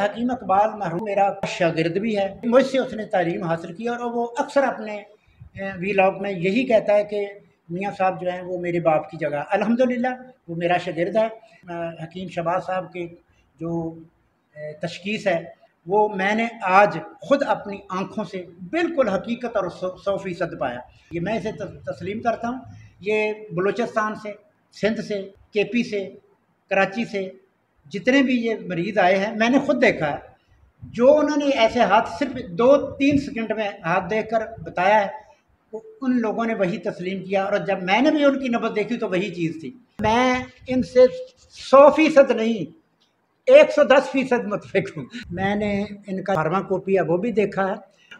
हकीम अकबाल महरूम मेरा शागिर्द भी है मुझसे उसने तालीम हासिल की और वो अक्सर अपने वीलॉग में यही कहता है कि मियाँ साहब जो हैं वो मेरे बाप की जगह अल्हम्दुलिल्लाह वो मेरा शागिर्द है हकीम शबाज साहब के जो तशखीस है वो मैंने आज खुद अपनी आँखों से बिल्कुल हकीकत और सौ फ़ीसद पाया ये मैं इसे तस्लीम करता हूँ ये बलूचिस्तान से सिंध से के पी से कराची से जितने भी ये मरीज़ आए हैं मैंने खुद देखा है जो उन्होंने ऐसे हाथ सिर्फ दो तीन सेकंड में हाथ देख कर बताया है उन लोगों ने वही तस्लीम किया और जब मैंने भी उनकी नब्बत देखी तो वही चीज़ थी मैं इनसे सौ फीसद नहीं एक सौ दस फीसद मुतफिक हूँ मैंने इनका फार्माकोपिया वो भी देखा है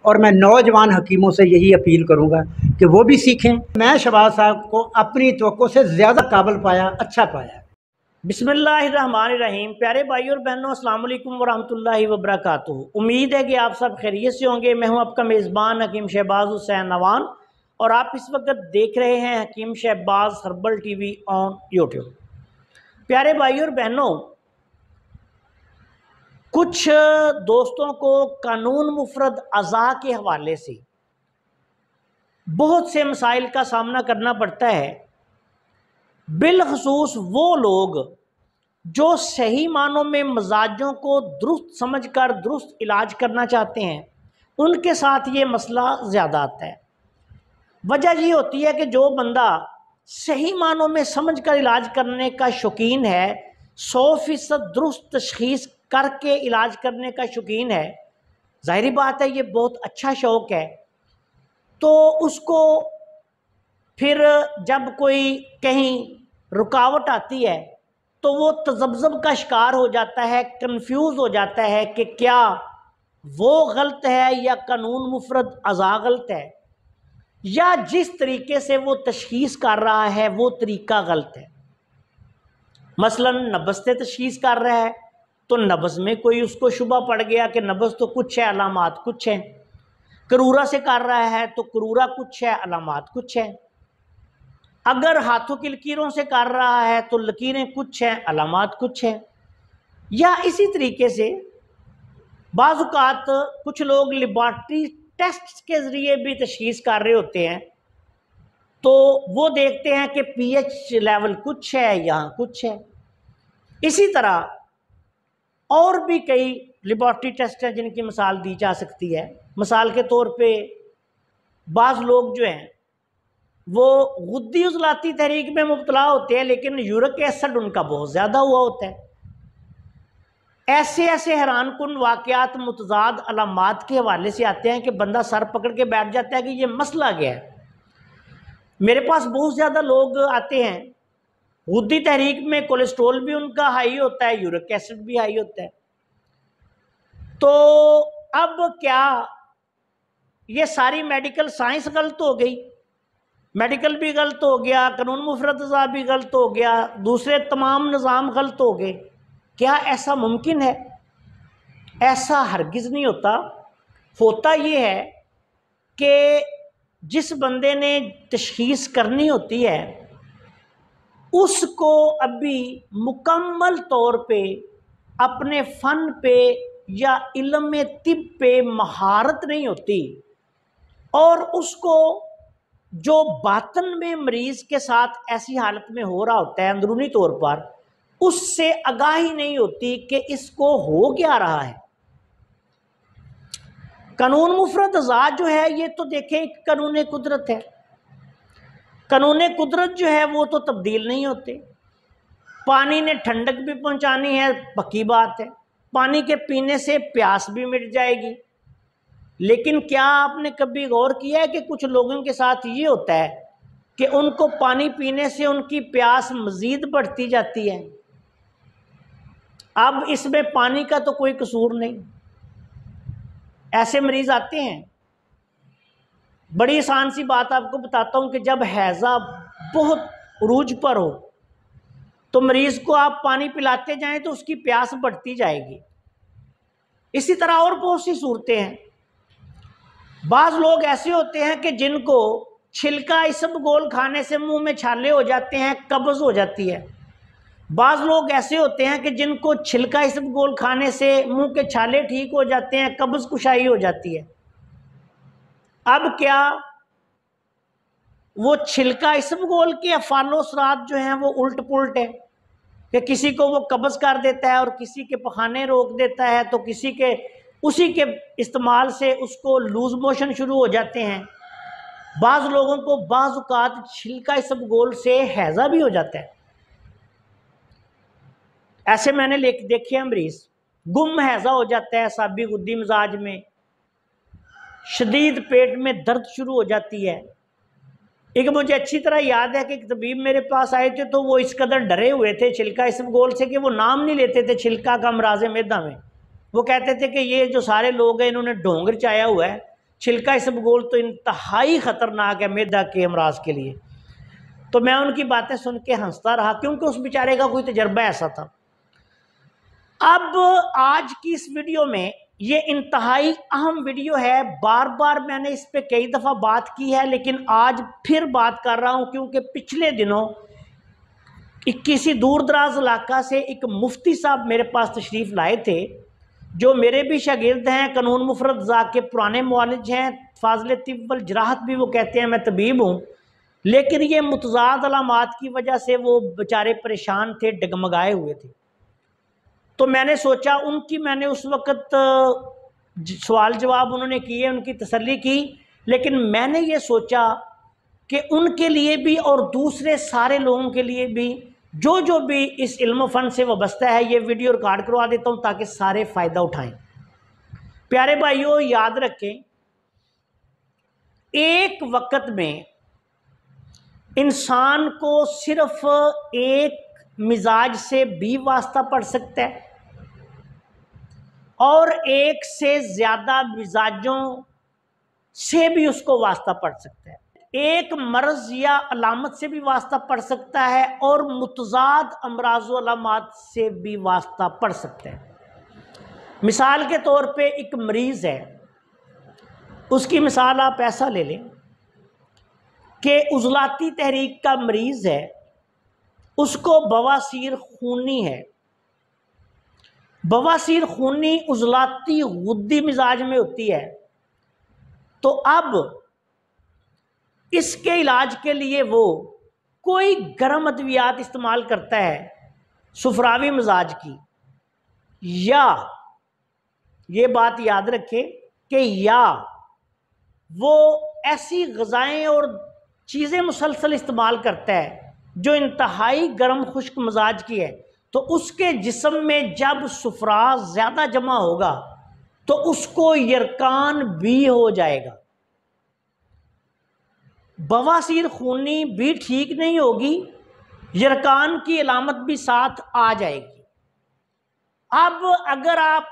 और मैं नौजवान हकीमों से यही अपील करूँगा कि वो भी सीखें मैं शबाज साहब को अपनी तो से ज़्यादा काबल पाया अच्छा पाया बिसमीम प्यारे भाई और बहनों अल्लाम वरहि वबरक उम्मीद है कि आप सब खैरियत से होंगे मैं हूं आपका मेज़बान हकीम शहबाज हुसैन नवान और आप इस वक्त देख रहे हैं Hakeem Shahbaz herbal T V on YouTube प्यारे भाई और बहनों कुछ दोस्तों को कानून मुफरद अज़ा के हवाले से बहुत से मसाइल का सामना करना पड़ता है बिलखसूस वो लोग जो सही मानों में मजाजों को दुरुस्त समझ कर दुरुस्त इलाज करना चाहते हैं उनके साथ ये मसला ज़्यादा आता है वजह ये होती है कि जो बंदा सही मानों में समझ कर इलाज करने का शौकीन है सौ फ़ीसद दुरुस्त तशीस करके इलाज करने का शौकीन है ज़ाहरी बात है ये बहुत अच्छा शौक़ है तो उसको फिर जब कोई कहीं रुकावट आती है तो वो तजब्जब का शिकार हो जाता है कन्फ्यूज़ हो जाता है कि क्या वो गलत है या कानून मुफरत अज़ा गलत है या जिस तरीके से वो तशीस कर रहा है वो तरीका गलत है मसलन नबस से तशीस कर रहा है तो नबस में कोई उसको शुबा पड़ गया कि नबस तो कुछ है अलामत कुछ है करूरा से कर रहा है तो करूरा कुछ है अलामत कुछ है अगर हाथों की लकीरों से कर रहा है तो लकीरें कुछ हैं अलामत कुछ हैं या इसी तरीके से बाज़ात कुछ लोग लेबार्ट्री टेस्ट के ज़रिए भी तशीस कर रहे होते हैं तो वो देखते हैं कि पीएच लेवल कुछ है यहाँ कुछ है इसी तरह और भी कई लेबॉर्ट्री टेस्ट हैं जिनकी मिसाल दी जा सकती है मिसाल के तौर पे बाज़ लोग जो हैं वो गुद्दी उजलाती तहरीक में मुबतला होते हैं लेकिन यूरिक एसड उनका बहुत ज़्यादा हुआ होता है ऐसे ऐसे हैरान कन वाक़ात मतजाद अलामत के हवाले से आते हैं कि बंदा सर पकड़ के बैठ जाता है कि ये मसला क्या है मेरे पास बहुत ज़्यादा लोग आते हैं गुद्दी तहरीक में कोलेस्ट्रोल भी उनका हाई होता है यूरिक एसिड भी हाई होता है तो अब क्या ये सारी मेडिकल साइंस गलत हो गई मेडिकल भी गलत हो गया कानून मुफरतजा भी गलत हो गया दूसरे तमाम निज़ाम गलत हो गए क्या ऐसा मुमकिन है ऐसा हरगिज़ नहीं होता होता ये है कि जिस बंदे ने तशीस करनी होती है उसको अभी मुकम्मल तौर पे अपने फ़न पे या इलम तिब पे महारत नहीं होती और उसको जो बातन में मरीज के साथ ऐसी हालत में हो रहा होता है अंदरूनी तौर पर उससे आगाही नहीं होती कि इसको हो क्या रहा है कानून मुफरत आजाद जो है ये तो देखें कानून कुदरत है कानून कुदरत जो है वो तो तब्दील नहीं होते पानी ने ठंडक भी पहुंचानी है पक्की बात है पानी के पीने से प्यास भी मिट जाएगी लेकिन क्या आपने कभी गौर किया है कि कुछ लोगों के साथ ये होता है कि उनको पानी पीने से उनकी प्यास मज़ीद बढ़ती जाती है अब इसमें पानी का तो कोई कसूर नहीं ऐसे मरीज़ आते हैं बड़ी आसान सी बात आपको बताता हूँ कि जब हैज़ा बहुत रूज पर हो तो मरीज़ को आप पानी पिलाते जाएं तो उसकी प्यास बढ़ती जाएगी इसी तरह और बहुत सी सूरतें हैं बाज लोग ऐसे होते हैं कि जिनको छिलका इसब गोल खाने से मुंह में छाले हो जाते हैं कब्ज़ हो जाती है बाज़ लोग ऐसे होते हैं कि जिनको छिलका इसब गोल खाने से मुंह के छाले ठीक हो जाते हैं कब्ज़ कुशाई हो जाती है अब क्या वो छिलका इसब गोल के अफानो सरात जो हैं वो उल्ट पुलट है कि किसी को वो कब्ज़ कर देता है और किसी के पखाने रोक देता है तो किसी के उसी के इस्तेमाल से उसको लूज़ मोशन शुरू हो जाते हैं बाज़ लोगों को बाज़ात छिलका गोल से हैज़ा भी हो जाता है ऐसे मैंने देखे हैं मरीज़ गुम हैज़ा हो जाता है साबी गुद्दी मिजाज में शदीद पेट में दर्द शुरू हो जाती है एक मुझे अच्छी तरह याद है कि एक तबीब मेरे पास आए थे तो वो इस कदर डरे हुए थे छिलका इस गोल से कि वो नाम नहीं लेते थे छिलका का मराज मैदा में वो कहते थे कि ये जो सारे लोग हैं इन्होंने ढोंग रचाया हुआ है छिलका बगोल तो इंतहाई ख़तरनाक है मैदा के अमराज के लिए तो मैं उनकी बातें सुन के हंसता रहा क्योंकि उस बेचारे का कोई तजर्बा ऐसा था अब आज की इस वीडियो में ये इंतहाई अहम वीडियो है बार बार मैंने इस पर कई दफ़ा बात की है लेकिन आज फिर बात कर रहा हूँ क्योंकि पिछले दिनों किसी दूर दराज इलाका से एक मुफ्ती साहब मेरे पास तशरीफ़ लाए थे जो मेरे भी शागिर्द हैं कनून मुफरत जा के पुराने मालिज हैं फाजल तिब्बल जराहत भी वो कहते हैं मैं तबीब हूँ लेकिन ये मतजाद अलामत की वजह से वो बेचारे परेशान थे डगमगाए हुए थे तो मैंने सोचा उनकी मैंने उस वक़्त सवाल जवाब उन्होंने किए उनकी तसल्ली की लेकिन मैंने ये सोचा कि उनके लिए भी और दूसरे सारे लोगों के लिए भी जो जो भी इस इल्म फ़न से वबस्ता है ये वीडियो रिकॉर्ड करवा देता हूँ ताकि सारे फ़ायदा उठाएं प्यारे भाइयों याद रखें एक वक्त में इंसान को सिर्फ एक मिजाज से भी वास्ता पड़ सकता है और एक से ज़्यादा मिजाजों से भी उसको वास्ता पड़ सकता है एक मर्ज या अलामत से भी वास्ता पड़ सकता है और मुतजाद अमराज अलामत से भी वास्ता पड़ सकता है मिसाल के तौर पे एक मरीज़ है उसकी मिसाल आप ऐसा ले लें कि उजलाती तहरीक का मरीज़ है उसको बवासीर खूनी है बवासीर खूनी उजलाती गुद्दी मिजाज में होती है तो अब इसके इलाज के लिए वो कोई गर्म अद्वियात इस्तेमाल करता है सुफरावी मिजाज की या ये बात याद रखें कि या वो ऐसी गज़ाएँ और चीज़ें मुसलसल इस्तेमाल करता है जो इंतहाई गर्म खुश्क मिजाज की है तो उसके जिसम में जब सुफरा ज़्यादा जमा होगा तो उसको यरकान भी हो जाएगा बवासीर खूनी भी ठीक नहीं होगी यरकान की अलामत भी साथ आ जाएगी अब अगर आप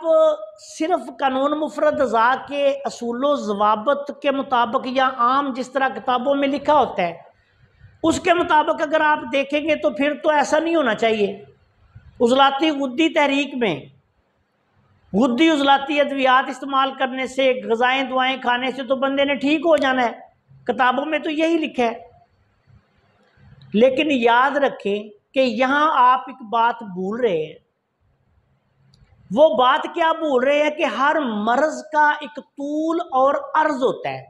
सिर्फ कानून मुफरत ज़ा के असूल जवाबत के मुताबिक या आम जिस तरह किताबों में लिखा होता है उसके मुताबिक अगर आप देखेंगे तो फिर तो ऐसा नहीं होना चाहिए उजलाती गुद्दी तहरीक में गुद्दी उजलाती अद्वियात इस्तेमाल करने से गज़ाएँ दुआएँ खाने से तो बंदे ने ठीक हो जाना है किताबों में तो यही लिखा है लेकिन याद रखें कि यहां आप एक बात भूल रहे हैं वो बात क्या भूल रहे हैं कि हर मर्ज का एक तूल और अर्ज होता है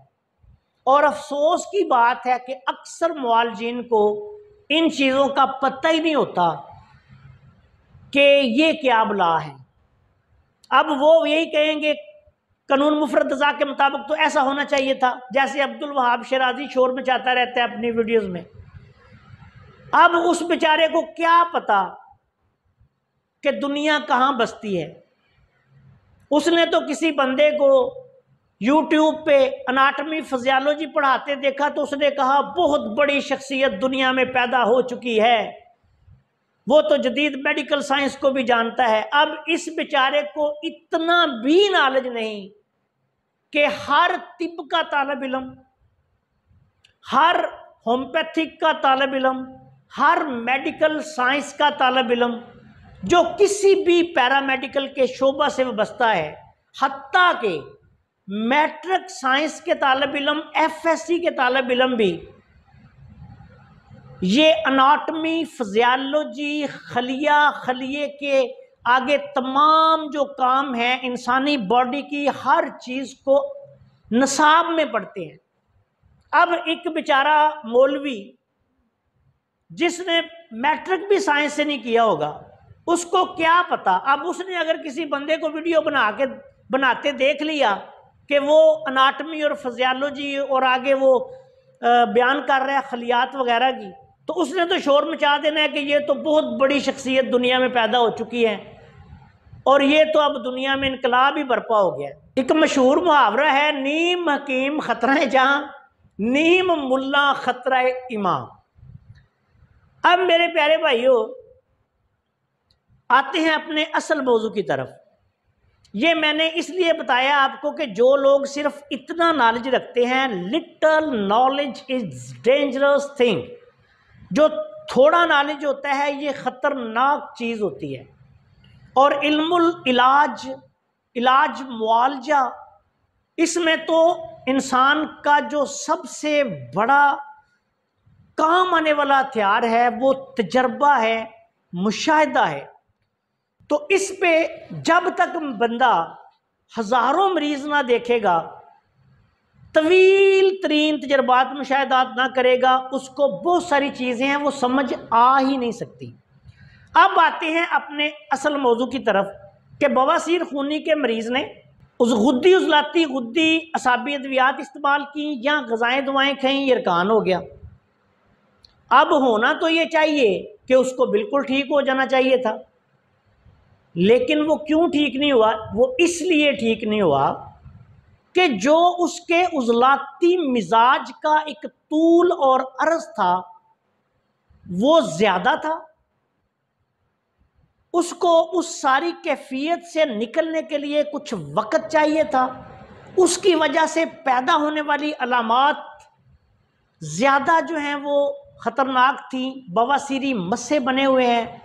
और अफसोस की बात है कि अक्सर मालजीन को इन चीज़ों का पता ही नहीं होता कि ये क्या बला है अब वो यही कहेंगे कानून मुफरत रजा के मुताबिक तो ऐसा होना चाहिए था जैसे अब्दुल वहाब शराजी शोर में चाहता रहता है अपनी वीडियोस में अब उस बेचारे को क्या पता कि दुनिया कहाँ बसती है उसने तो किसी बंदे को यूट्यूब पे अनाटमी फिजियालॉजी पढ़ाते देखा तो उसने कहा बहुत बड़ी शख्सियत दुनिया में पैदा हो चुकी है वो तो जदीद मेडिकल साइंस को भी जानता है अब इस बेचारे को इतना भी नॉलेज नहीं कि हर तिब का तालब इलम हर होम्योपैथिक का तालब इलम हर मेडिकल साइंस का तालब इलम जो किसी भी पैरामेडिकल के शोबा से वस्ता है हती के मैट्रिक साइंस के तालब इलम एफ एस सी के तालब इलम भी ये अनाटमी फिज़ियालोजी खलिया खलिए के आगे तमाम जो काम हैं इंसानी बॉडी की हर चीज़ को नसाब में पढ़ते हैं अब एक बेचारा मौलवी जिसने मैट्रिक भी साइंस से नहीं किया होगा उसको क्या पता अब उसने अगर किसी बंदे को वीडियो बना के बनाते देख लिया कि वो अनाटमी और फिज़ियालोजी और आगे वो बयान कर रहा है खलियात वगैरह की तो उसने तो शोर मचा देना है कि ये तो बहुत बड़ी शख्सियत दुनिया में पैदा हो चुकी है और ये तो अब दुनिया में इनकलाब ही बर्पा हो गया एक मशहूर मुहावरा है नीम हकीम खतरा जहां नीम मुल्ला खतरा इमाम अब मेरे प्यारे भाइयों आते हैं अपने असल मौजू की तरफ ये मैंने इसलिए बताया आपको कि जो लोग सिर्फ इतना नॉलेज रखते हैं little knowledge is dangerous thing जो थोड़ा नॉलेज होता है ये ख़तरनाक चीज़ होती है और इल्मुल इलाज इलाज मुआलजा इसमें तो इंसान का जो सबसे बड़ा काम आने वाला हथियार है वो तजर्बा है मुशाहिदा है तो इस पे जब तक बंदा हज़ारों मरीज़ ना देखेगा तवील तरीन तजर्बात मुशाहदात ना करेगा उसको बहुत सारी चीज़ें हैं वो समझ आ ही नहीं सकती अब आते हैं अपने असल मौजू की तरफ कि बवासीर खूनी के मरीज़ ने उस गुद्दी उजलाती गुद्दी असाबी अद्वियात इस्तेमाल की या गज़ाएँ दुआएँ खाई यरकान हो गया अब होना तो ये चाहिए कि उसको बिल्कुल ठीक हो जाना चाहिए था लेकिन वो क्यों ठीक नहीं हुआ वो इसलिए ठीक नहीं हुआ कि जो उसके उजलाती मिजाज का एक तूल और अर्ज था वो ज़्यादा था उसको उस सारी कैफियत से निकलने के लिए कुछ वक़्त चाहिए था उसकी वजह से पैदा होने वाली अलामत ज़्यादा जो हैं वो ख़तरनाक थी बवासीरी मस्से बने हुए हैं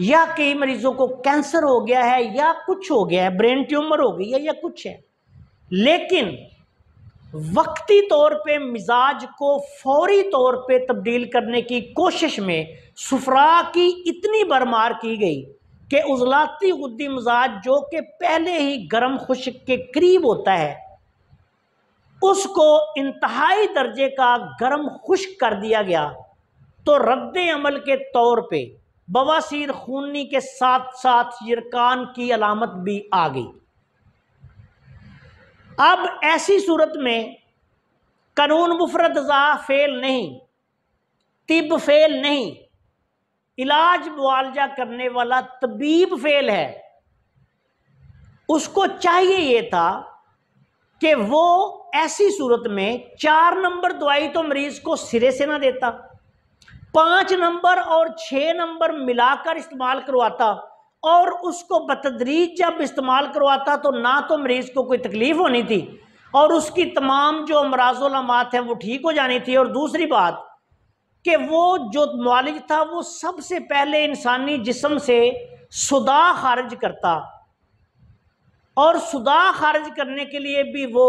या कई मरीज़ों को कैंसर हो गया है या कुछ हो गया है ब्रेन ट्यूमर हो गई है या कुछ है लेकिन वक्ती तौर पे मिजाज को फौरी तौर पे तब्दील करने की कोशिश में सफरा की इतनी बरमार की गई कि उजलाती गुद्दी मिजाज जो कि पहले ही गर्म खुश के करीब होता है उसको इंतहाई दर्जे का गर्म खुश कर दिया गया तो रद्द अमल के तौर पे बवासीर खूनी के साथ साथ यरकान की अलामत भी आ गई अब ऐसी सूरत में कानून मुफरत ज़ा फेल नहीं तिब फेल नहीं इलाज मुआलजा करने वाला तबीब फेल है उसको चाहिए ये था कि वो ऐसी सूरत में चार नंबर दवाई तो मरीज़ को सिरे से ना देता पाँच नंबर और छः नंबर मिलाकर इस्तेमाल करवाता और उसको बतदरीज जब इस्तेमाल करवाता तो ना तो मरीज़ को कोई तकलीफ़ होनी थी और उसकी तमाम जो अमराजलमात हैं वो ठीक हो जानी थी और दूसरी बात कि वो जो मालिज था वो सबसे पहले इंसानी जिसम से सुदा खारिज करता और सुदा खारिज करने के लिए भी वो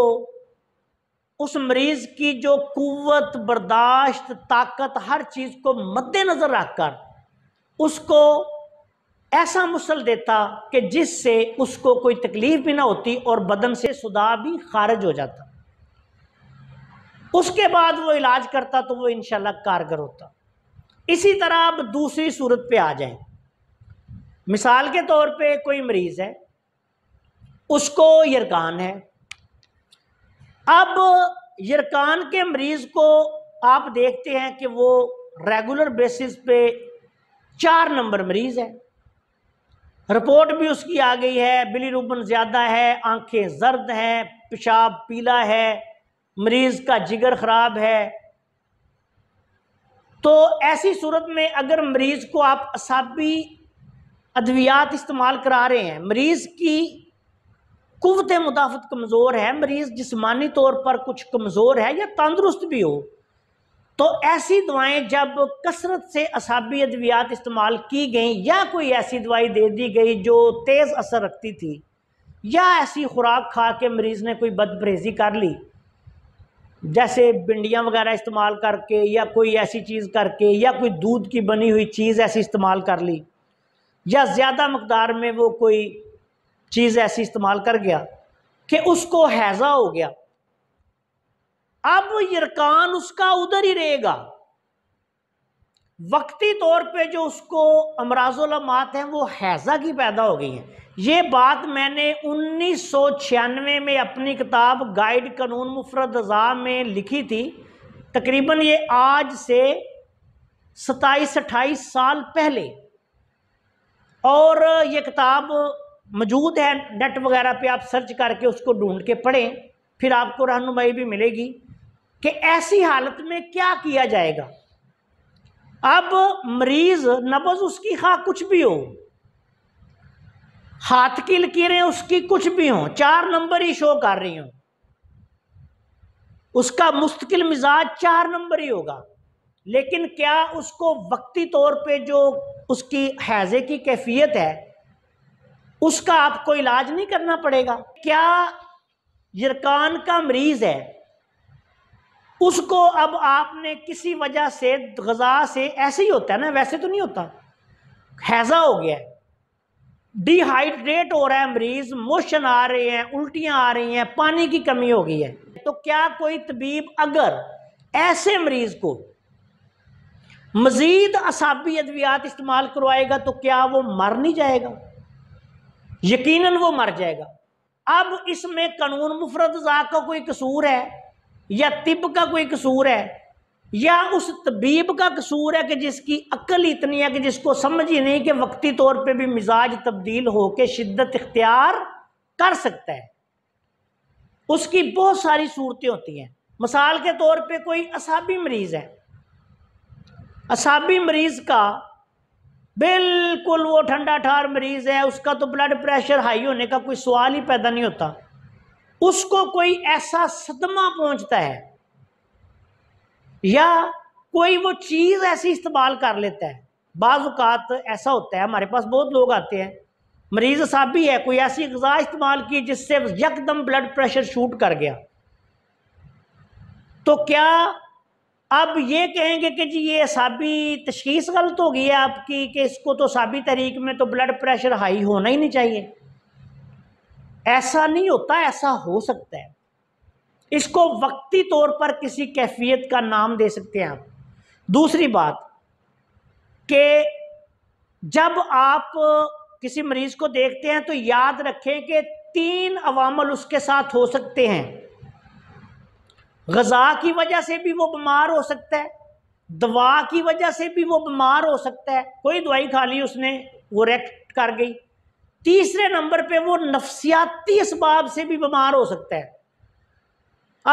उस मरीज़ की जो कुत बर्दाश्त ताकत हर चीज़ को मद्देनज़र रख कर उसको ऐसा मुसल देता कि जिससे उसको कोई तकलीफ भी ना होती और बदन से सुदा भी खारिज हो जाता उसके बाद वो इलाज करता तो वो इनशाला कारगर होता इसी तरह अब दूसरी सूरत पे आ जाए मिसाल के तौर पे कोई मरीज़ है उसको यरकान है अब यरकान के मरीज़ को आप देखते हैं कि वो रेगुलर बेसिस पे चार नंबर मरीज़ है रिपोर्ट भी उसकी आ गई है बिली रूबन ज़्यादा है आंखें जर्द हैं पेशाब पीला है मरीज़ का जिगर ख़राब है तो ऐसी सूरत में अगर मरीज़ को आप असाबी अद्वियात इस्तेमाल करा रहे हैं मरीज़ की कुत मुदाफ़त कमज़ोर है मरीज़ जिसमानी तौर पर कुछ कमज़ोर है या तंदुरुस्त भी हो तो ऐसी दवाएं जब कसरत से असाबी अद्वियात इस्तेमाल की गई या कोई ऐसी दवाई दे दी गई जो तेज़ असर रखती थी या ऐसी खुराक खा के मरीज़ ने कोई बद परहेज़ी कर ली जैसे बिंडियाँ वगैरह इस्तेमाल करके या कोई ऐसी चीज़ करके या कोई दूध की बनी हुई चीज़ ऐसी इस्तेमाल कर ली या ज़्यादा मकदार में वो कोई चीज़ ऐसी इस्तेमाल कर गया कि उसको हैज़ा हो गया अब यरकान उसका उधर ही रहेगा वक्ती तौर पे जो उसको अमराजोलमात हैं वो हैज़ा की पैदा हो गई हैं ये बात मैंने उन्नीस में अपनी किताब गाइड कानून मुफरत अज़ा में लिखी थी तकरीबन ये आज से सताईस अट्ठाईस साल पहले और ये किताब मौजूद है नेट वगैरह पे आप सर्च करके उसको ढूंढ के पढ़ें फिर आपको रहनुमाई भी मिलेगी कि ऐसी हालत में क्या किया जाएगा अब मरीज नबज उसकी खा कुछ भी हो हाथ की लकीरें उसकी कुछ भी हों चार नंबर ही शो कर रही हों उसका मुस्तकिल मिजाज चार नंबर ही होगा लेकिन क्या उसको वक्ती तौर पे जो उसकी हैज़े की कैफियत है उसका आपको इलाज नहीं करना पड़ेगा क्या यरकान का मरीज़ है उसको अब आपने किसी वजह से गज़ा से ऐसे ही होता है ना वैसे तो नहीं होता हैज़ा हो गया है डिहाइड्रेट हो रहा है मरीज़ मोशन आ रहे हैं उल्टियां आ रही हैं पानी की कमी हो गई है तो क्या कोई तबीब अगर ऐसे मरीज़ को मज़ीद असाबी अद्वियात इस्तेमाल करवाएगा तो क्या वो मर नहीं जाएगा यकीनन वो मर जाएगा अब इसमें कानून मुफरत का कोई कसूर है या तिब का कोई कसूर है या उस तबीब का कसूर है कि जिसकी अक्ल इतनी है कि जिसको समझ ही नहीं कि वक्ती तौर पे भी मिजाज तब्दील हो के शिद्दत इख्तियार कर सकता है उसकी बहुत सारी सूरतें होती हैं मिसाल के तौर पे कोई असाबी मरीज़ है असाबी मरीज़ का बिल्कुल वो ठंडा ठार मरीज़ है उसका तो ब्लड प्रेशर हाई होने का कोई सवाल ही पैदा नहीं होता उसको कोई ऐसा सदमा पहुंचता है या कोई वो चीज़ ऐसी इस्तेमाल कर लेता है बाज़ात ऐसा होता है हमारे पास बहुत लोग आते हैं मरीज़ साहब भी है कोई ऐसी गज़ा इस्तेमाल की जिससे यकदम ब्लड प्रेशर शूट कर गया तो क्या अब ये कहेंगे कि जी ये साबी तशीस गलत हो गई है आपकी कि इसको तो साबी तरीक में तो ब्लड प्रेशर हाई होना ही नहीं चाहिए ऐसा नहीं होता ऐसा हो सकता है इसको वक्ती तौर पर किसी कैफियत का नाम दे सकते हैं आप दूसरी बात कि जब आप किसी मरीज़ को देखते हैं तो याद रखें कि तीन अवामल उसके साथ हो सकते हैं गज़ा की वजह से भी वो बीमार हो सकता है दवा की वजह से भी वो बीमार हो सकता है कोई दवाई खा ली उसने वो रेक्ट कर गई तीसरे नंबर पे वो नफसियाती इसबाब से भी बीमार हो सकता है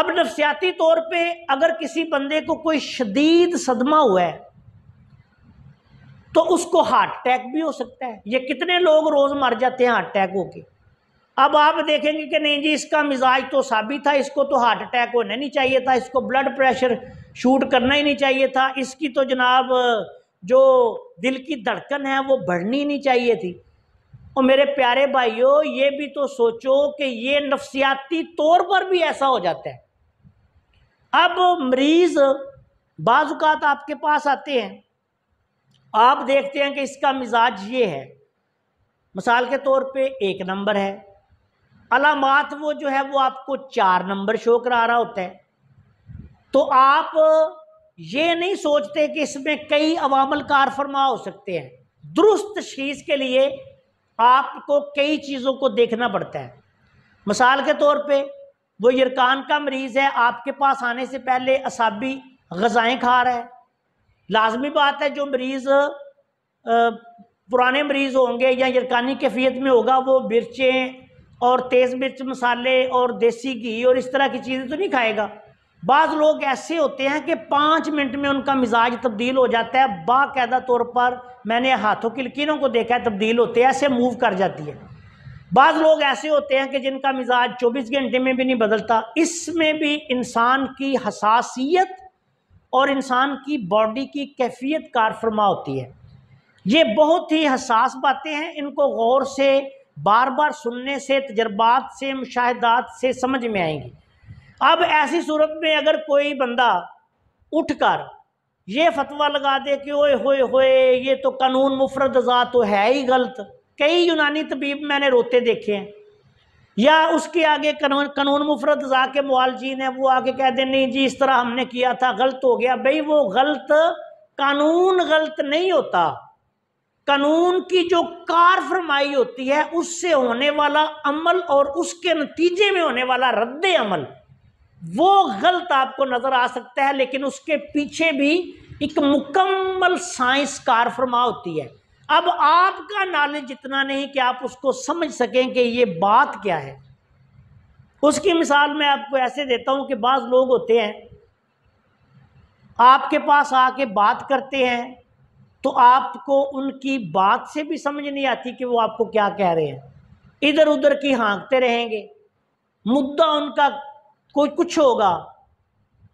अब नफसियाती तौर पे अगर किसी बंदे को कोई शदीद सदमा हुआ है तो उसको हार्ट अटैक भी हो सकता है ये कितने लोग रोज़ मर जाते हैं हार्ट अटैक होके अब आप देखेंगे कि नहीं जी इसका मिजाज तो साबित था इसको तो हार्ट अटैक होना नहीं चाहिए था इसको ब्लड प्रेशर शूट करना ही नहीं चाहिए था इसकी तो जनाब जो दिल की धड़कन है वो बढ़नी नहीं चाहिए थी और मेरे प्यारे भाइयों ये भी तो सोचो कि ये नफसियाती तौर पर भी ऐसा हो जाता है अब मरीज़ बाजुकात आपके पास आते हैं आप देखते हैं कि इसका मिजाज ये है मिसाल के तौर पे एक नंबर है अलामत वो जो है वो आपको चार नंबर शो करा रहा होता है तो आप ये नहीं सोचते कि इसमें कई अवामल कार फरमा हो सकते हैं दुरुस्त शीज़ के लिए आपको कई चीज़ों को देखना पड़ता है मिसाल के तौर पे वो यरकान का मरीज़ है आपके पास आने से पहले असाबी गजाएं खा रहा है लाजमी बात है जो मरीज़ पुराने मरीज़ होंगे या यरकानी कैफियत में होगा वो मिर्चें और तेज़ मिर्च मसाले और देसी घी और इस तरह की चीज़ें तो नहीं खाएगा बाद लोग ऐसे होते हैं कि पाँच मिनट में उनका मिजाज तब्दील हो जाता है बाकायदा तौर पर मैंने हाथों की लकीरों को देखा है तब्दील होते हैं ऐसे मूव कर जाती है बाज़ लोग ऐसे होते हैं कि जिनका मिजाज 24 घंटे में भी नहीं बदलता इसमें भी इंसान की हसासीत और इंसान की बॉडी की कैफियत कारफरमा होती है ये बहुत ही हसास बातें हैं इनको गौर से बार बार सुनने से तजर्बात से मुशाहदात से समझ में आएंगी अब ऐसी सूरत में अगर कोई बंदा उठकर ये फतवा लगा दे कि ओए होए होए ये तो कानून मुफरत ज़ात तो है ही गलत कई यूनानी तबीब मैंने रोते देखे हैं या उसके आगे कानून कानून मुफरत ज़ा के मुआलजीन है वो आगे कह दे नहीं जी इस तरह हमने किया था गलत हो गया भाई वो गलत कानून गलत नहीं होता कानून की जो कार फरमाई होती है उससे होने वाला अमल और उसके नतीजे में होने वाला रद्द अमल वो गलत आपको नज़र आ सकता है लेकिन उसके पीछे भी एक मुकम्मल साइंस कार फरमा होती है अब आपका नॉलेज इतना नहीं कि आप उसको समझ सकें कि ये बात क्या है उसकी मिसाल मैं आपको ऐसे देता हूं कि बाज़ लोग होते हैं आपके पास आके बात करते हैं तो आपको उनकी बात से भी समझ नहीं आती कि वो आपको क्या कह रहे हैं इधर उधर की हांकते रहेंगे मुद्दा उनका कोई कुछ होगा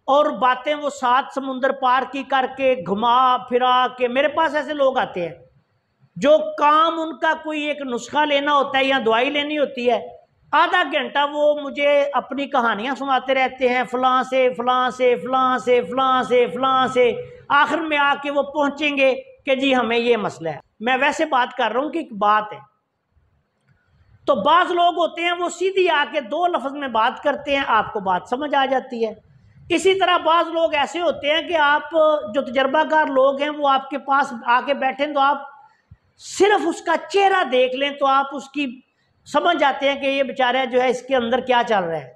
और बातें वो सात समुंदर पार की करके घुमा फिरा के मेरे पास ऐसे लोग आते हैं जो काम उनका कोई एक नुस्खा लेना होता है या दवाई लेनी होती है आधा घंटा वो मुझे अपनी कहानियाँ सुनाते रहते हैं फलां से फलां से फलां से फलां से फलां से आखिर में आके वो पहुँचेंगे कि जी हमें ये मसला है मैं वैसे बात कर रहा हूँ कि बात है तो बाज लोग होते हैं वो सीधी आके दो लफ्ज़ में बात करते हैं आपको बात समझ आ जाती है इसी तरह बाज़ लोग ऐसे होते हैं कि आप जो तजर्बाकार लोग हैं वो आपके पास आके बैठें तो आप सिर्फ उसका चेहरा देख लें तो आप उसकी समझ जाते हैं कि ये बेचारा जो है इसके अंदर क्या चल रहा है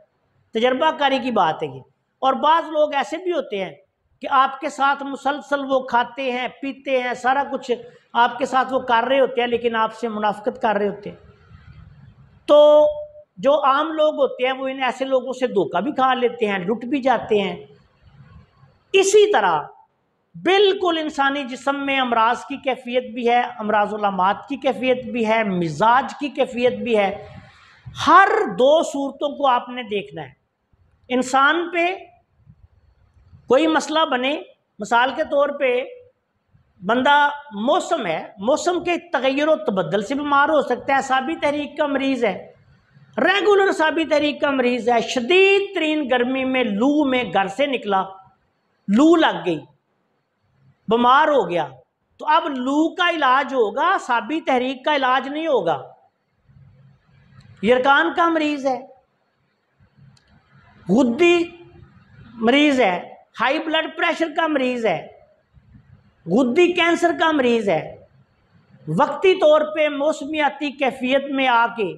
तजर्बाकारी की बात है ये और बाज़ लोग ऐसे भी होते हैं कि आपके साथ मुसलसल वो खाते हैं पीते हैं सारा कुछ आपके साथ वो कर रहे होते हैं लेकिन आपसे मुनाफ्त कर रहे होते हैं तो जो आम लोग होते हैं वो इन ऐसे लोगों से धोखा भी खा लेते हैं लुट भी जाते हैं इसी तरह बिल्कुल इंसानी जिसम में अमराज की कैफियत भी है उलामात की कैफियत भी है मिजाज की कैफियत भी है हर दो सूरतों को आपने देखना है इंसान पे कोई मसला बने मिसाल के तौर पे बंदा मौसम है मौसम के तगैर तबदल से बीमार हो सकता है सबी तहरीक का मरीज़ है रेगुलर साबी तहरीक का मरीज़ है शदीद तरीन गर्मी में लू में घर से निकला लू लग गई बीमार हो गया तो अब लू का इलाज होगा सबी तहरीक का इलाज नहीं होगा यरकान का मरीज़ है गुद्दी मरीज़ है हाई ब्लड प्रेशर का मरीज़ है गुद्दी कैंसर का मरीज़ है वक्ती तौर पे मौसमियाती कैफियत में आके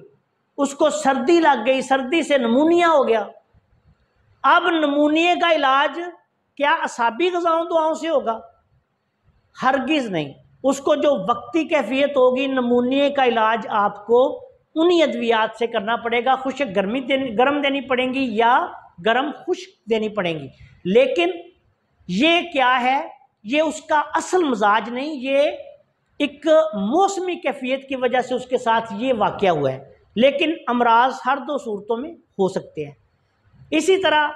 उसको सर्दी लग गई सर्दी से नमूनिया हो गया अब नमूनिए का इलाज क्या असाबी गजाओं दुआओं से होगा हरगिज़ नहीं उसको जो वक्ती कैफियत होगी नमूनिए का इलाज आपको उन्हीं अद्वियात से करना पड़ेगा खुश गर्मी देनी गर्म देनी पड़ेगी या गर्म खुश्क देनी पड़ेंगी लेकिन ये क्या है ये उसका असल मजाज नहीं ये एक मौसमी कैफियत की वजह से उसके साथ ये वाक़ हुआ है लेकिन अमराज हर दो सूरतों में हो सकते हैं इसी तरह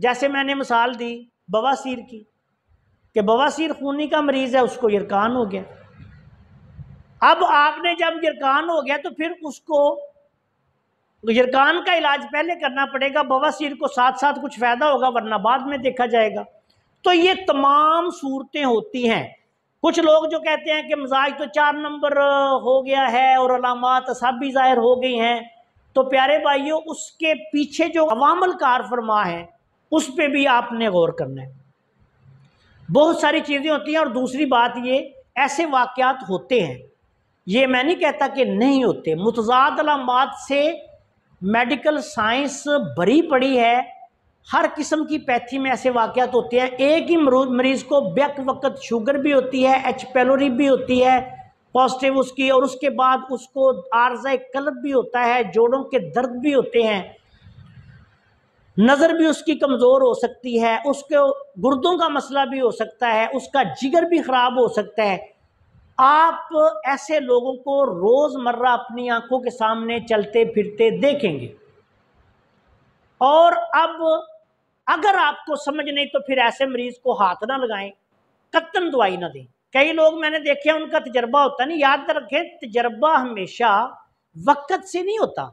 जैसे मैंने मिसाल दी बवासीर की कि बवासीर खूनी का मरीज़ है उसको यरकान हो गया अब आपने जब यरकान हो गया तो फिर उसको यरकान का इलाज पहले करना पड़ेगा बवासीर को साथ साथ कुछ फ़ायदा होगा वरना बाद में देखा जाएगा तो ये तमाम सूरतें होती हैं कुछ लोग जो कहते हैं कि मजाज तो चार नंबर हो गया है और अलामत सब भी ज़ाहिर हो गई हैं तो प्यारे भाइयों उसके पीछे जो अवामल कार फरमा है उस पर भी आपने गौर करना है बहुत सारी चीज़ें होती हैं और दूसरी बात ये ऐसे वाक़ात होते हैं ये मैं नहीं कहता कि नहीं होते मुतजाद अलामत से मेडिकल साइंस भरी पड़ी है हर किस्म की पैथी में ऐसे वाक़ात होते हैं एक ही मरीज़ को बैक वक्त शुगर भी होती है एच पेलोरी भी होती है पॉजिटिव उसकी और उसके बाद उसको आरजा कलब भी होता है जोड़ों के दर्द भी होते हैं नज़र भी उसकी कमज़ोर हो सकती है उसके गुर्दों का मसला भी हो सकता है उसका जिगर भी ख़राब हो सकता है आप ऐसे लोगों को रोज़मर्रा अपनी आंखों के सामने चलते फिरते देखेंगे और अब अगर आपको समझ नहीं तो फिर ऐसे मरीज को हाथ ना लगाएं कत्तन दवाई ना दें कई लोग मैंने देखे उनका तजर्बा होता नहीं याद रखें तजर्बा हमेशा वक्त से नहीं होता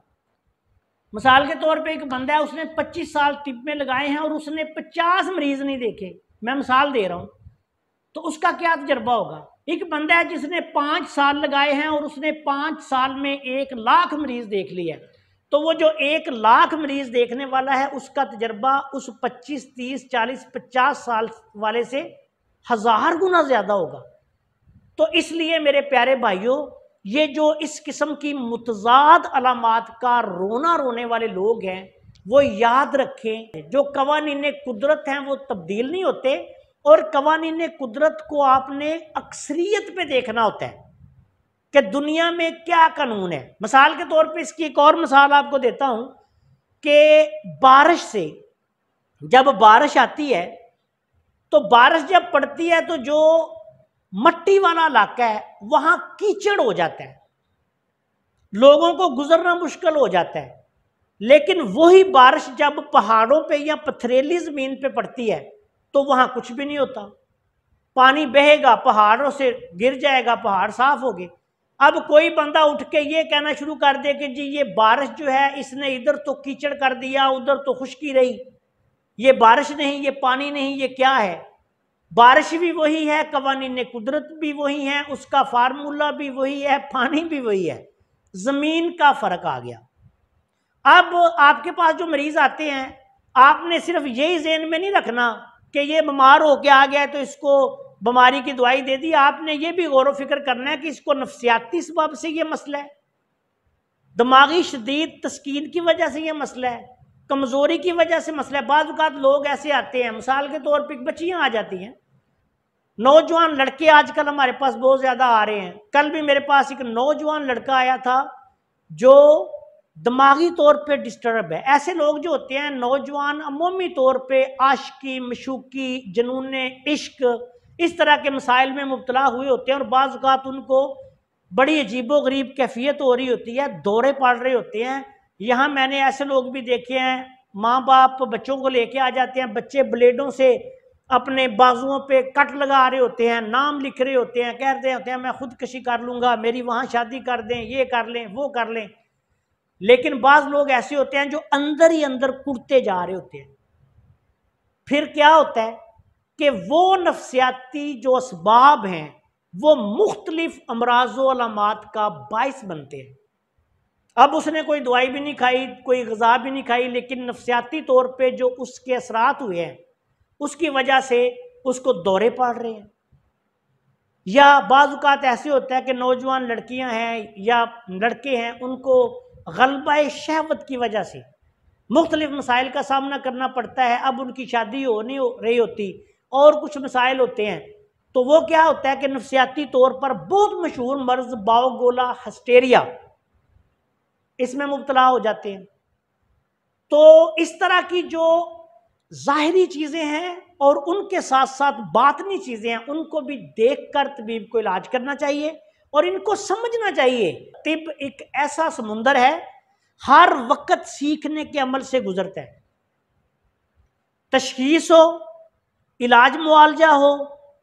मिसाल के तौर पे एक बंदा है उसने 25 साल टिप में लगाए हैं और उसने 50 मरीज नहीं देखे मैं मिसाल दे रहा हूँ तो उसका क्या तजर्बा होगा एक बंदा है जिसने पाँच साल लगाए हैं और उसने पाँच साल में एक लाख मरीज देख लिया है तो वो जो एक लाख मरीज देखने वाला है उसका तजर्बा उस 25, 30, 40, 50 साल वाले से हज़ार गुना ज़्यादा होगा तो इसलिए मेरे प्यारे भाइयों ये जो इस किस्म की मुतजाद अलामत का रोना रोने वाले लोग हैं वो याद रखें जो कवानीन कुदरत हैं वो तब्दील नहीं होते और कवानीन कुदरत को आपने अक्सरियत पे देखना होता है कि दुनिया में क्या कानून है मिसाल के तौर पे इसकी एक और मिसाल आपको देता हूँ कि बारिश से जब बारिश आती है तो बारिश जब पड़ती है तो जो मट्टी वाला इलाका है वहाँ कीचड़ हो जाता है लोगों को गुजरना मुश्किल हो जाता है लेकिन वही बारिश जब पहाड़ों पे या पथरेली ज़मीन पे पड़ती है तो वहाँ कुछ भी नहीं होता पानी बहेगा पहाड़ों से गिर जाएगा पहाड़ साफ हो गए अब कोई बंदा उठ के ये कहना शुरू कर दे कि जी ये बारिश जो है इसने इधर तो कीचड़ कर दिया उधर तो खुश्की रही ये बारिश नहीं ये पानी नहीं ये क्या है बारिश भी वही है ने कुदरत भी वही है उसका फार्मूला भी वही है पानी भी वही है ज़मीन का फ़र्क आ गया अब आपके पास जो मरीज़ आते हैं आपने सिर्फ यही जेन में नहीं रखना कि ये बीमार होके आ गया है तो इसको बीमारी की दवाई दे दी आपने ये भी गौर वफिक्र करना है कि इसको नफसियाती सबब से ये मसला है दिमागी शदीद तस्कीन की वजह से ये मसला है कमज़ोरी की वजह से मसला है बाद लोग ऐसे आते हैं मिसाल के तौर पर बच्चियाँ आ जाती हैं नौजवान लड़के आजकल हमारे पास बहुत ज़्यादा आ रहे हैं कल भी मेरे पास एक नौजवान लड़का आया था जो दिमागी तौर पे डिस्टर्ब है ऐसे लोग जो होते हैं नौजवान अमूमी तौर पे आशकी मशूकी जनून इश्क इस तरह के मसाइल में मुबतला हुए होते हैं और बाज़ात उनको बड़ी अजीबो गरीब कैफियत हो रही होती है दौरे पड़ रहे होते हैं यहाँ मैंने ऐसे लोग भी देखे हैं माँ बाप बच्चों को लेके आ जाते हैं बच्चे ब्लेडों से अपने बाजुओं पे कट लगा रहे होते हैं नाम लिख रहे होते हैं कह रहे होते हैं मैं खुदकशी कर लूँगा मेरी वहाँ शादी कर दें ये कर लें वो कर लें लेकिन बाज़ लोग ऐसे होते हैं जो अंदर ही अंदर कुड़ते जा रहे होते हैं फिर क्या होता है कि वो नफसियाती जो इसबाब हैं वो मुख्तलिफ अमराज़ोलामात का बायस बनते हैं अब उसने कोई दवाई भी नहीं खाई कोई गज़ा भी नहीं खाई लेकिन नफसियाती तौर पर जो उसके असरात हुए हैं उसकी वजह से उसको दौरे पाड़ रहे हैं या बाज़ात ऐसे होता है कि नौजवान लड़कियां हैं या लड़के हैं उनको गलबा शहवत की वजह से मुख्तलिफ मसाइल का सामना करना पड़ता है अब उनकी शादी हो नहीं हो रही होती और कुछ मिसाइल होते हैं तो वो क्या होता है कि नफसियाती तौर पर बहुत मशहूर मर्ज बाओगोला हस्टेरिया इसमें मुबतला हो जाते हैं तो इस तरह की जो ज़ाहरी चीज़ें हैं और उनके साथ साथ बातनी चीज़ें हैं उनको भी देख कर तबीब को इलाज करना चाहिए और इनको समझना चाहिए तिब एक ऐसा समुंदर है हर वक्त सीखने के अमल से गुजरता है तशखीस हो इलाज मुआवजा हो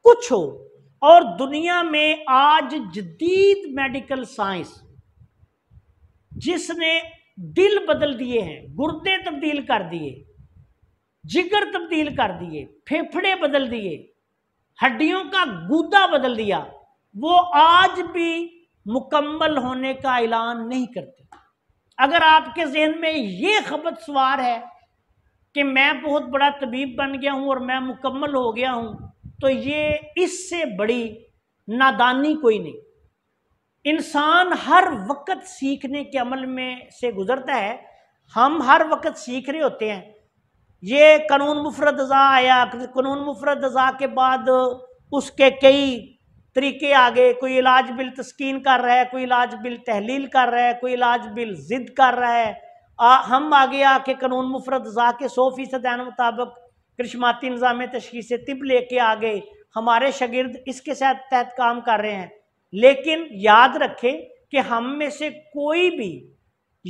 कुछ हो और दुनिया में आज जदीद मेडिकल साइंस जिसने दिल बदल दिए हैं गुर्दे तब्दील कर दिए जिगर तब्दील कर दिए फेफड़े बदल दिए हड्डियों का गूदा बदल दिया वो आज भी मुकम्मल होने का ऐलान नहीं करते अगर आपके जहन में ये खपत सवार है कि मैं बहुत बड़ा तबीब बन गया हूँ और मैं मुकम्मल हो गया हूँ तो ये इससे बड़ी नादानी कोई नहीं इंसान हर वक्त सीखने के अमल में से गुज़रता है हम हर वक्त सीख रहे होते हैं ये कानून मुफरत अज़ा आया कानून मुफरत अज़ा के बाद उसके कई तरीके आ गए कोई इलाज बिल तस्किन कर रहा है कोई इलाज बिल तहलील कर रहा है कोई इलाज बिल ज़िद कर रहा है आ, हम आगे आके कानून मुफरत ज़ा के सौ फीसद मुताबिक करिश्माती निज़ाम तशीस तिब लेके आ गए हमारे शगिर्द इसके साथ तहत काम कर रहे हैं लेकिन याद रखें कि हम में से कोई भी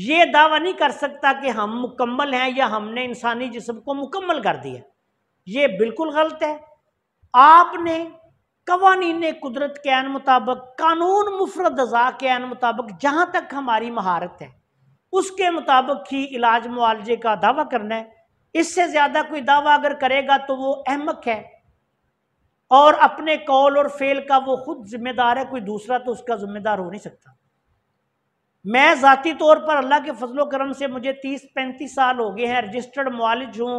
ये दावा नहीं कर सकता कि हम मुकम्मल हैं या हमने इंसानी जिसम को मुकम्मल कर दिया ये बिल्कुल गलत है आपने ने कुदरत के मुताबिक कानून मुफरत अज़ा के मुताबिक जहाँ तक हमारी महारत है उसके मुताबिक ही इलाज मुआवजे का दावा करना है इससे ज़्यादा कोई दावा अगर करेगा तो वो अहमक है और अपने कौल और फेल का वो खुद जिम्मेदार है कोई दूसरा तो उसका जिम्मेदार हो नहीं सकता मैं ज़ाती तौर पर अल्लाह के फजलो करम से मुझे तीस पैंतीस साल हो गए हैं रजिस्टर्ड मालिज हूँ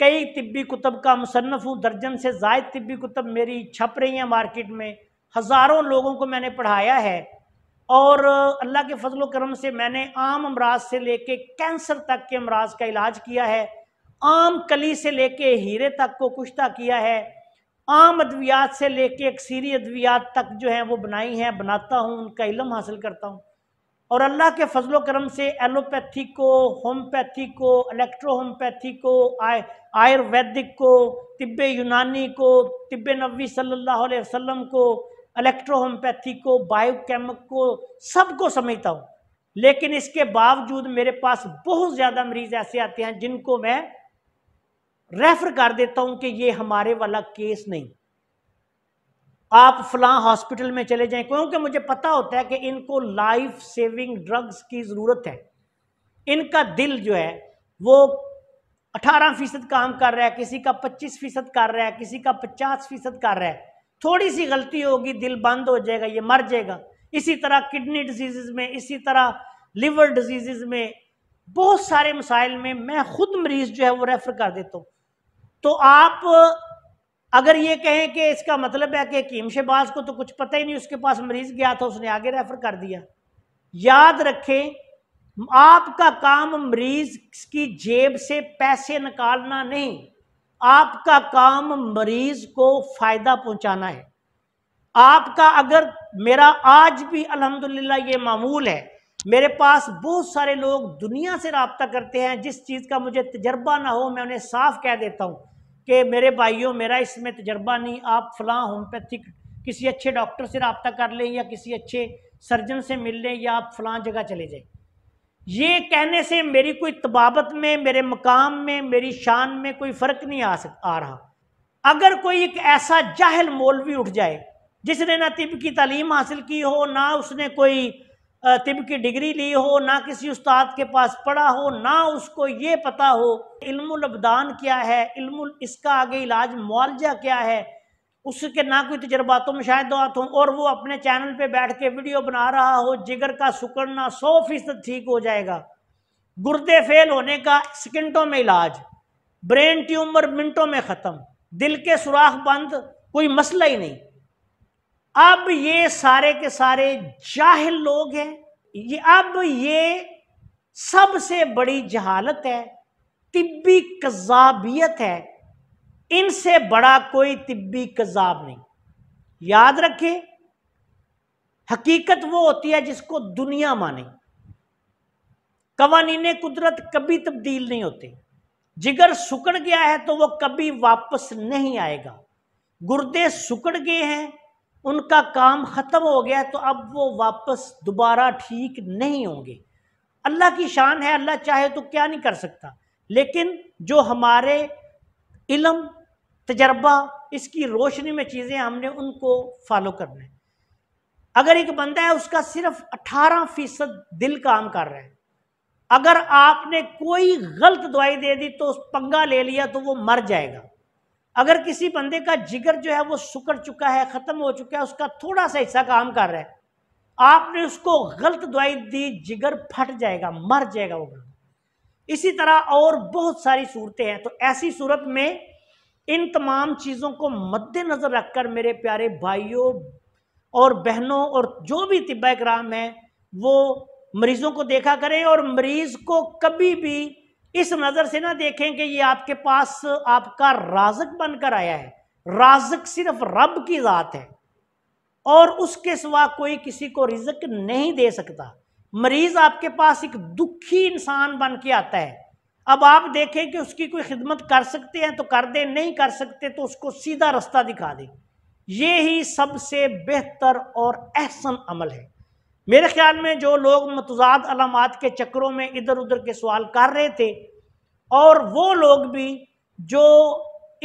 कई तिब्बी कुतब का मुसनफ़ हूँ दर्जन से जायद तिब्बी कुतब मेरी छप रही हैं मार्केट में हज़ारों लोगों को मैंने पढ़ाया है और अल्लाह के फजल करम से मैंने आम अमराज से लेके कैंसर तक के अमराज का इलाज किया है आम कली से लेके हीरे तक को कुश्ता किया है आम अद्वियात से लेके अक्सरी अद्वियात तक जो है वो बनाई हैं बनाता हूँ उनका इलम हासिल करता हूँ और अल्लाह के फजल करम से एलोपैथी को होमपैथी को इलेक्ट्रो होमपैथी को आय आयुर्वैदिक को तिब्बे यूनानी को तिब्बे नबी सल्लल्लाहु अलैहि वसल्लम को इलेक्ट्रोहोमपैथी को बायोकेम को सबको समझता हूँ लेकिन इसके बावजूद मेरे पास बहुत ज़्यादा मरीज ऐसे आते हैं जिनको मैं रेफर कर देता हूं कि ये हमारे वाला केस नहीं आप फलां हॉस्पिटल में चले जाएं क्योंकि मुझे पता होता है कि इनको लाइफ सेविंग ड्रग्स की ज़रूरत है इनका दिल जो है वो 18 फीसद काम कर रहा है किसी का 25 फीसद कर रहा है किसी का 50 फीसद कर रहा है थोड़ी सी गलती होगी दिल बंद हो जाएगा ये मर जाएगा इसी तरह किडनी डिजीज़ में इसी तरह लिवर डिजीज़ में बहुत सारे मसाइल में मैं ख़ुद मरीज़ जो है वो रेफ़र कर देता हूँ तो आप अगर ये कहें कि इसका मतलब है कि हकीम शहबाज को तो कुछ पता ही नहीं उसके पास मरीज़ गया था उसने आगे रेफ़र कर दिया याद रखें आपका काम मरीज़ की जेब से पैसे निकालना नहीं आपका काम मरीज को फायदा पहुंचाना है आपका अगर मेरा आज भी अल्हम्दुलिल्लाह ये मामूल है मेरे पास बहुत सारे लोग दुनिया से रबता करते हैं जिस चीज़ का मुझे तजर्बा ना हो मैं उन्हें साफ कह देता हूँ कि मेरे भाइयों मेरा इसमें तजर्बा नहीं आप फलां होम्योपैथिक किसी अच्छे डॉक्टर से रबता कर लें या किसी अच्छे सर्जन से मिल लें या आप फलां जगह चले जाए ये कहने से मेरी कोई तबावत में मेरे मकाम में मेरी शान में कोई फ़र्क नहीं आ सक आ रहा अगर कोई एक ऐसा जाहल मौलवी उठ जाए जिसने ना तिब की तालीम हासिल की हो ना उसने कोई तिब की डिग्री ली हो ना किसी उस्ताद के पास पढ़ा हो ना उसको ये पता हो अबदान क्या है इल्मुल इसका आगे इलाज मुआवजा क्या है उसके ना कोई तजर्बा में शायद हो और वो अपने चैनल पे बैठ के वीडियो बना रहा हो जिगर का सुकड़ना सौ फीसद ठीक हो जाएगा गुर्दे फेल होने का सेकेंडों में इलाज ब्रेन ट्यूमर मिनटों में ख़त्म दिल के सुराख बंद कोई मसला ही नहीं अब ये सारे के सारे जाहिल लोग हैं ये अब ये सबसे बड़ी जहालत है तिब्बी कजाबियत है इनसे बड़ा कोई तिब्बी कजाब नहीं याद रखें हकीकत वो होती है जिसको दुनिया माने कवानीन कुदरत कभी तब्दील नहीं होते जिगर सुकड़ गया है तो वो कभी वापस नहीं आएगा गुर्दे सुकड़ गए हैं उनका काम ख़त्म हो गया तो अब वो वापस दोबारा ठीक नहीं होंगे अल्लाह की शान है अल्लाह चाहे तो क्या नहीं कर सकता लेकिन जो हमारे इलम तजर्बा इसकी रोशनी में चीज़ें हमने उनको फॉलो करना है अगर एक बंदा है उसका सिर्फ अठारह फीसद दिल काम कर रहा है अगर आपने कोई गलत दवाई दे दी तो उस पंगा ले लिया तो वो मर जाएगा अगर किसी बंदे का जिगर जो है वो सुकड़ चुका है ख़त्म हो चुका है उसका थोड़ा सा हिस्सा काम कर रहा है आपने उसको गलत दवाई दी जिगर फट जाएगा मर जाएगा वो बंदा इसी तरह और बहुत सारी सूरतें हैं तो ऐसी सूरत में इन तमाम चीज़ों को मद्देनज़र रखकर मेरे प्यारे भाइयों और बहनों और जो भी तिब्बा कराम है वो मरीज़ों को देखा करें और मरीज़ को कभी भी इस नज़र से ना देखें कि ये आपके पास आपका राजक बनकर आया है राजक सिर्फ रब की ज़ात है और उसके सिवा कोई किसी को रिजक नहीं दे सकता मरीज़ आपके पास एक दुखी इंसान बन के आता है अब आप देखें कि उसकी कोई खिदमत कर सकते हैं तो कर दें नहीं कर सकते तो उसको सीधा रास्ता दिखा दें ये ही सबसे बेहतर और अहसन अमल है मेरे ख्याल में जो लोग मतजाद अलामत के चक्रों में इधर उधर के सवाल कर रहे थे और वो लोग भी जो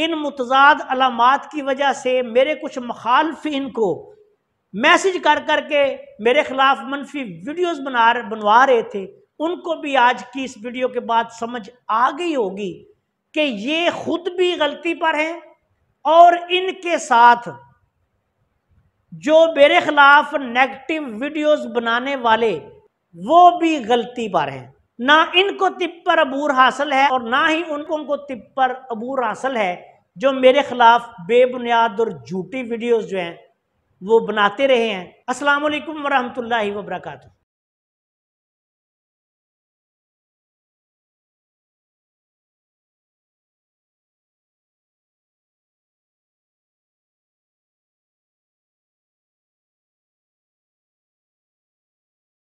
इन मतजाद अलामत की वजह से मेरे कुछ मखालफिन को मैसेज कर कर के मेरे ख़िलाफ़ मनफी वीडियोज़ बना बनवा रहे थे उनको भी आज की इस वीडियो के बाद समझ आ गई होगी कि ये खुद भी गलती पर हैं और इनके साथ जो मेरे खिलाफ नेगेटिव वीडियोस बनाने वाले वो भी गलती पर हैं ना इनको तिप पर अबूर हासिल है और ना ही उनको उनको तिप पर अबूर हासिल है जो मेरे खिलाफ बेबुनियाद और झूठी वीडियोस जो हैं वो बनाते रहे हैं असलकम वरहमल वर्का